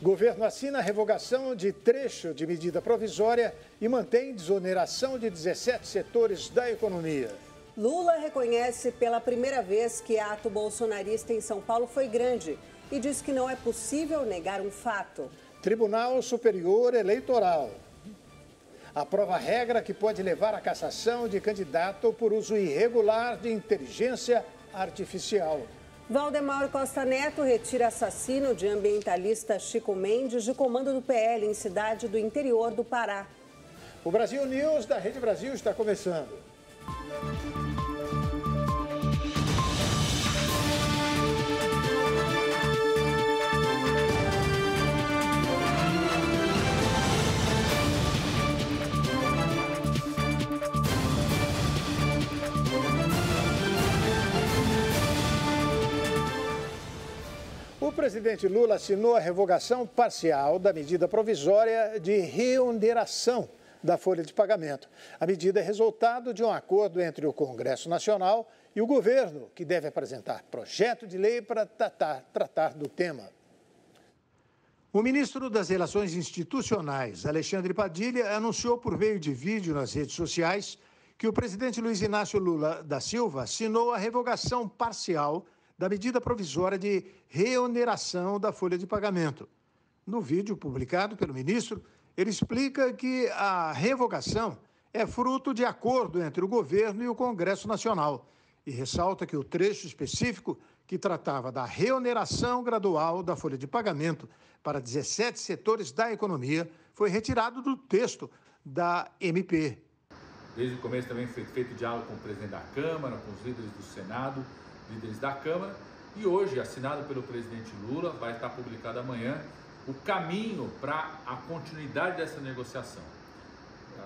Governo assina revogação de trecho de medida provisória e mantém desoneração de 17 setores da economia. Lula reconhece pela primeira vez que ato bolsonarista em São Paulo foi grande e diz que não é possível negar um fato. Tribunal Superior Eleitoral aprova regra que pode levar à cassação de candidato por uso irregular de inteligência artificial. Valdemar Costa Neto retira assassino de ambientalista Chico Mendes de comando do PL em cidade do interior do Pará. O Brasil News da Rede Brasil está começando. presidente Lula assinou a revogação parcial da medida provisória de reoneração da folha de pagamento. A medida é resultado de um acordo entre o Congresso Nacional e o governo, que deve apresentar projeto de lei para tratar, tratar do tema. O ministro das Relações Institucionais, Alexandre Padilha, anunciou por meio de vídeo nas redes sociais que o presidente Luiz Inácio Lula da Silva assinou a revogação parcial da medida provisória de reoneração da folha de pagamento. No vídeo publicado pelo ministro, ele explica que a revogação é fruto de acordo entre o governo e o Congresso Nacional e ressalta que o trecho específico que tratava da reoneração gradual da folha de pagamento para 17 setores da economia foi retirado do texto da MP. Desde o começo também foi feito diálogo com o presidente da Câmara, com os líderes do Senado, líderes da Câmara. E hoje, assinado pelo presidente Lula, vai estar publicado amanhã o caminho para a continuidade dessa negociação.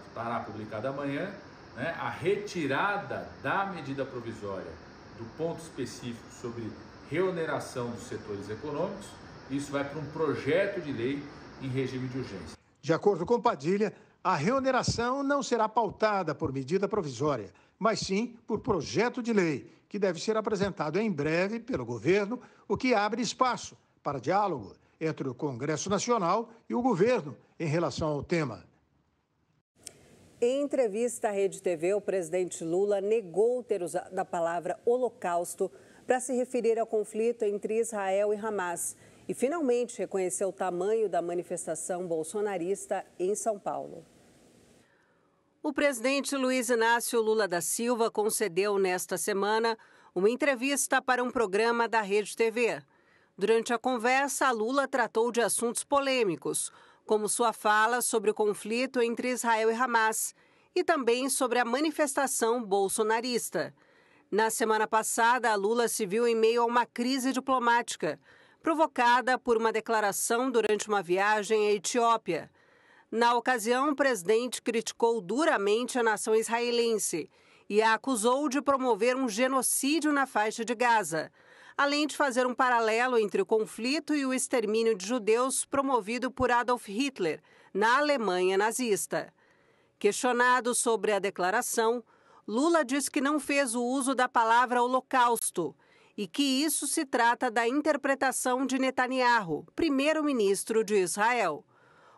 Estará publicado amanhã né, a retirada da medida provisória do ponto específico sobre reoneração dos setores econômicos. Isso vai para um projeto de lei em regime de urgência. De acordo com Padilha, a reoneração não será pautada por medida provisória, mas sim por projeto de lei que deve ser apresentado em breve pelo governo, o que abre espaço para diálogo entre o Congresso Nacional e o governo em relação ao tema. Em entrevista à Rede TV, o presidente Lula negou ter usado a palavra holocausto para se referir ao conflito entre Israel e Hamas e finalmente reconheceu o tamanho da manifestação bolsonarista em São Paulo. O presidente Luiz Inácio Lula da Silva concedeu nesta semana uma entrevista para um programa da Rede TV. Durante a conversa, Lula tratou de assuntos polêmicos, como sua fala sobre o conflito entre Israel e Hamas e também sobre a manifestação bolsonarista. Na semana passada, Lula se viu em meio a uma crise diplomática, provocada por uma declaração durante uma viagem à Etiópia. Na ocasião, o presidente criticou duramente a nação israelense e a acusou de promover um genocídio na faixa de Gaza, além de fazer um paralelo entre o conflito e o extermínio de judeus promovido por Adolf Hitler na Alemanha nazista. Questionado sobre a declaração, Lula diz que não fez o uso da palavra holocausto e que isso se trata da interpretação de Netanyahu, primeiro-ministro de Israel.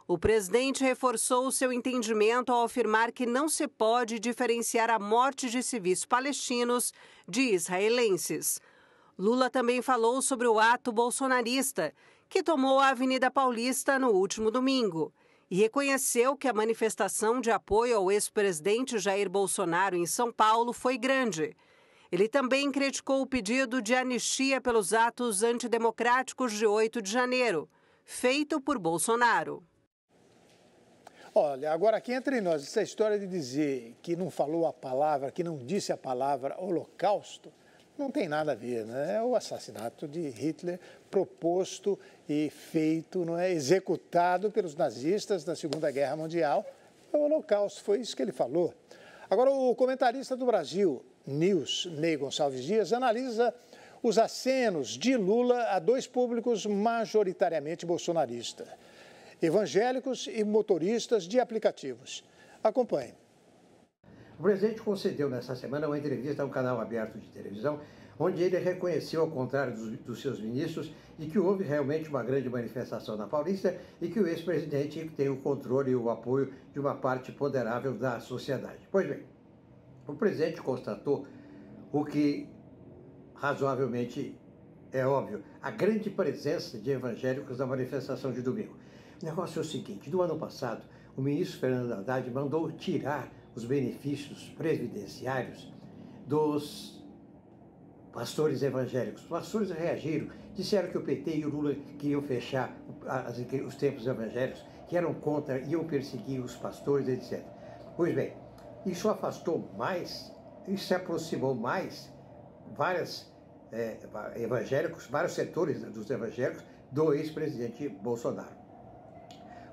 O presidente reforçou seu entendimento ao afirmar que não se pode diferenciar a morte de civis palestinos de israelenses. Lula também falou sobre o ato bolsonarista, que tomou a Avenida Paulista no último domingo, e reconheceu que a manifestação de apoio ao ex-presidente Jair Bolsonaro em São Paulo foi grande. Ele também criticou o pedido de anistia pelos atos antidemocráticos de 8 de janeiro, feito por Bolsonaro. Olha, agora aqui entre nós, essa história de dizer que não falou a palavra, que não disse a palavra holocausto, não tem nada a ver, né? É o assassinato de Hitler proposto e feito, não é? executado pelos nazistas na Segunda Guerra Mundial. É o holocausto, foi isso que ele falou. Agora, o comentarista do Brasil, News, Ney Gonçalves Dias, analisa os acenos de Lula a dois públicos majoritariamente bolsonaristas evangélicos e motoristas de aplicativos. Acompanhe. O presidente concedeu nessa semana uma entrevista a um canal aberto de televisão, onde ele reconheceu, ao contrário dos, dos seus ministros, e que houve realmente uma grande manifestação na Paulista e que o ex-presidente tem o controle e o apoio de uma parte ponderável da sociedade. Pois bem, o presidente constatou o que razoavelmente é óbvio, a grande presença de evangélicos na manifestação de domingo. O negócio é o seguinte: do ano passado, o ministro Fernando Haddad mandou tirar os benefícios previdenciários dos pastores evangélicos. Os pastores reagiram, disseram que o PT e o Lula queriam fechar as, os templos evangélicos, que eram contra, iam perseguir os pastores, etc. Pois bem, isso afastou mais, isso se aproximou mais várias é, evangélicos, vários setores dos evangélicos do ex-presidente Bolsonaro.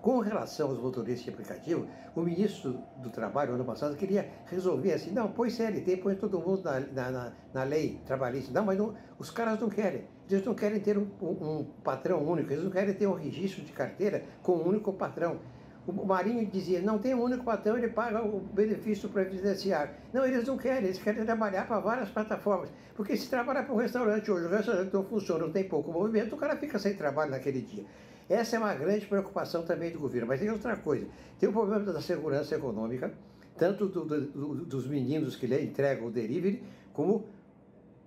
Com relação aos motoristas de aplicativo, o ministro do Trabalho, ano passado, queria resolver assim: não, põe CLT, põe todo mundo na, na, na, na lei trabalhista. Não, mas não, os caras não querem. Eles não querem ter um, um patrão único, eles não querem ter um registro de carteira com um único patrão. O Marinho dizia, não tem um único patrão, ele paga o benefício previdenciário. Não, eles não querem, eles querem trabalhar para várias plataformas. Porque se trabalhar para um restaurante hoje, o restaurante não funciona, não tem pouco movimento, o cara fica sem trabalho naquele dia. Essa é uma grande preocupação também do governo. Mas tem outra coisa: tem o problema da segurança econômica, tanto do, do, dos meninos que lhe entregam o delivery, como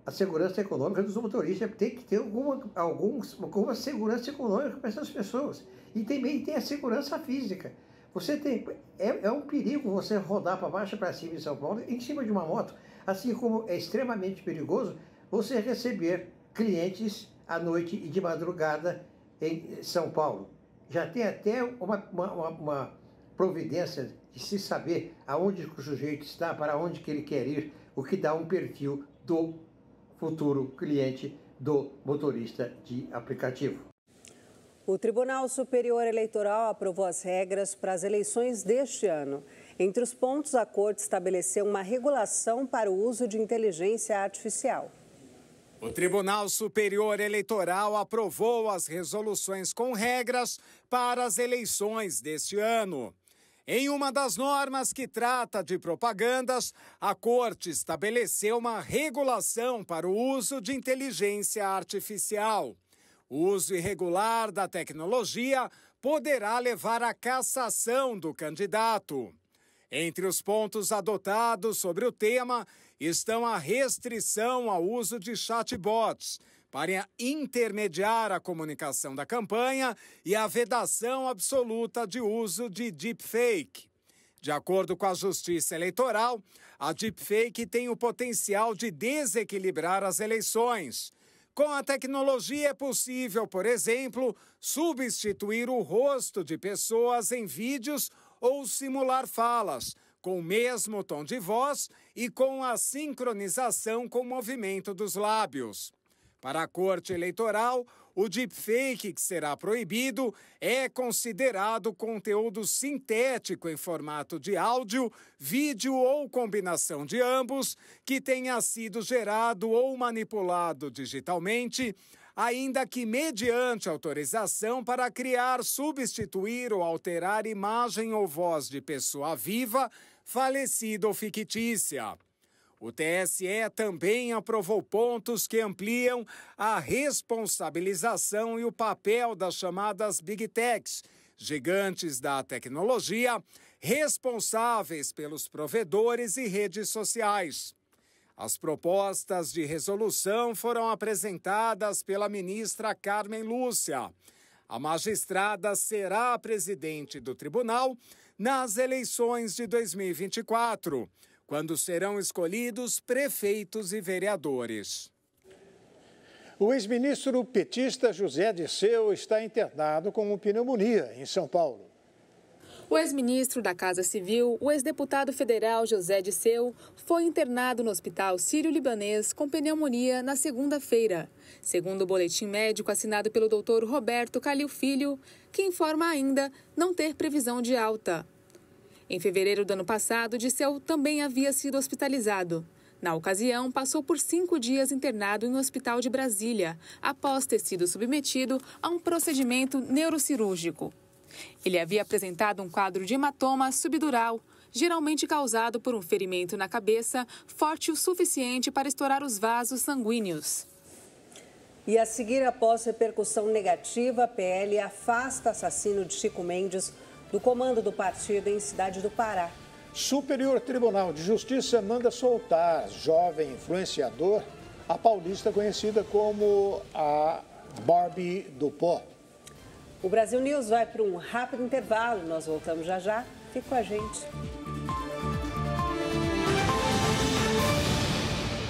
a segurança econômica dos motoristas. Tem que ter alguma, alguma segurança econômica para essas pessoas. E também tem a segurança física. Você tem. É, é um perigo você rodar para baixo e para cima em São Paulo, em cima de uma moto, assim como é extremamente perigoso você receber clientes à noite e de madrugada em São Paulo. Já tem até uma, uma, uma providência de se saber aonde o sujeito está, para onde que ele quer ir, o que dá um perfil do futuro cliente do motorista de aplicativo. O Tribunal Superior Eleitoral aprovou as regras para as eleições deste ano. Entre os pontos, a Corte estabeleceu uma regulação para o uso de inteligência artificial. O Tribunal Superior Eleitoral aprovou as resoluções com regras para as eleições deste ano. Em uma das normas que trata de propagandas, a Corte estabeleceu uma regulação para o uso de inteligência artificial. O uso irregular da tecnologia poderá levar à cassação do candidato. Entre os pontos adotados sobre o tema estão a restrição ao uso de chatbots para intermediar a comunicação da campanha e a vedação absoluta de uso de deepfake. De acordo com a Justiça Eleitoral, a deepfake tem o potencial de desequilibrar as eleições. Com a tecnologia é possível, por exemplo, substituir o rosto de pessoas em vídeos ou simular falas, com o mesmo tom de voz e com a sincronização com o movimento dos lábios. Para a Corte Eleitoral, o deepfake que será proibido é considerado conteúdo sintético em formato de áudio, vídeo ou combinação de ambos que tenha sido gerado ou manipulado digitalmente, ainda que mediante autorização para criar, substituir ou alterar imagem ou voz de pessoa viva falecida ou fictícia. O TSE também aprovou pontos que ampliam a responsabilização e o papel das chamadas Big Techs, gigantes da tecnologia, responsáveis pelos provedores e redes sociais. As propostas de resolução foram apresentadas pela ministra Carmen Lúcia. A magistrada será a presidente do tribunal nas eleições de 2024, quando serão escolhidos prefeitos e vereadores. O ex-ministro petista José Disseu está internado com pneumonia em São Paulo. O ex-ministro da Casa Civil, o ex-deputado federal José Disseu, foi internado no Hospital Sírio-Libanês com pneumonia na segunda-feira. Segundo o boletim médico assinado pelo doutor Roberto Calil Filho, que informa ainda não ter previsão de alta. Em fevereiro do ano passado, Disseu também havia sido hospitalizado. Na ocasião, passou por cinco dias internado em um hospital de Brasília, após ter sido submetido a um procedimento neurocirúrgico. Ele havia apresentado um quadro de hematoma subdural, geralmente causado por um ferimento na cabeça forte o suficiente para estourar os vasos sanguíneos. E a seguir, após repercussão negativa, a PL afasta assassino de Chico Mendes do comando do partido em Cidade do Pará. Superior Tribunal de Justiça manda soltar jovem influenciador, a paulista conhecida como a Barbie do Pó. O Brasil News vai para um rápido intervalo. Nós voltamos já já. Fique com a gente.